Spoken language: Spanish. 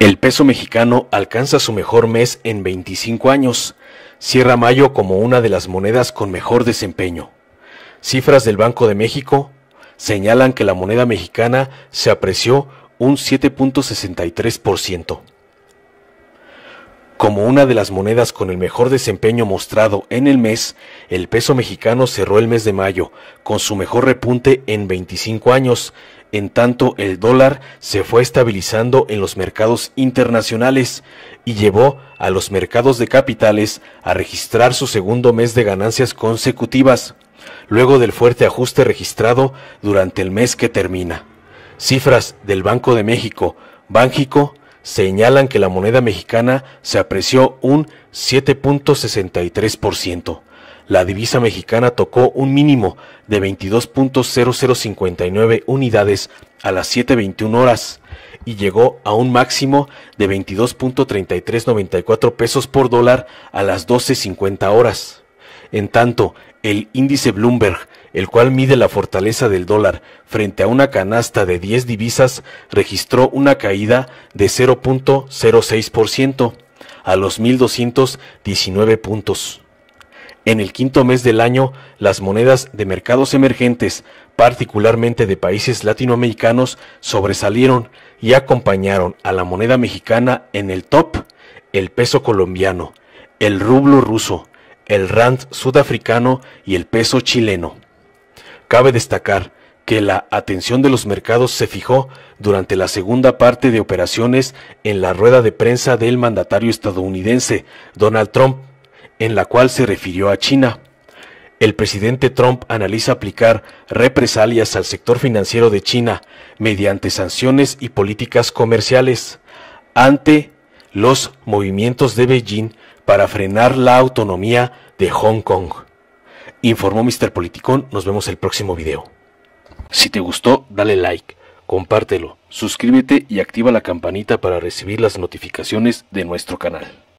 El peso mexicano alcanza su mejor mes en 25 años. Cierra mayo como una de las monedas con mejor desempeño. Cifras del Banco de México señalan que la moneda mexicana se apreció un 7.63%. Como una de las monedas con el mejor desempeño mostrado en el mes, el peso mexicano cerró el mes de mayo con su mejor repunte en 25 años. En tanto, el dólar se fue estabilizando en los mercados internacionales y llevó a los mercados de capitales a registrar su segundo mes de ganancias consecutivas, luego del fuerte ajuste registrado durante el mes que termina. Cifras del Banco de México, Bánjico, señalan que la moneda mexicana se apreció un 7.63%. La divisa mexicana tocó un mínimo de 22.0059 unidades a las 7.21 horas y llegó a un máximo de 22.3394 pesos por dólar a las 12.50 horas. En tanto, el índice Bloomberg, el cual mide la fortaleza del dólar frente a una canasta de 10 divisas, registró una caída de 0.06% a los 1.219 puntos. En el quinto mes del año, las monedas de mercados emergentes, particularmente de países latinoamericanos, sobresalieron y acompañaron a la moneda mexicana en el top, el peso colombiano, el rublo ruso, el rand sudafricano y el peso chileno. Cabe destacar que la atención de los mercados se fijó durante la segunda parte de operaciones en la rueda de prensa del mandatario estadounidense, Donald Trump, en la cual se refirió a China. El presidente Trump analiza aplicar represalias al sector financiero de China mediante sanciones y políticas comerciales ante los movimientos de Beijing para frenar la autonomía de Hong Kong. Informó Mr. Politicón, nos vemos el próximo video. Si te gustó, dale like, compártelo, suscríbete y activa la campanita para recibir las notificaciones de nuestro canal.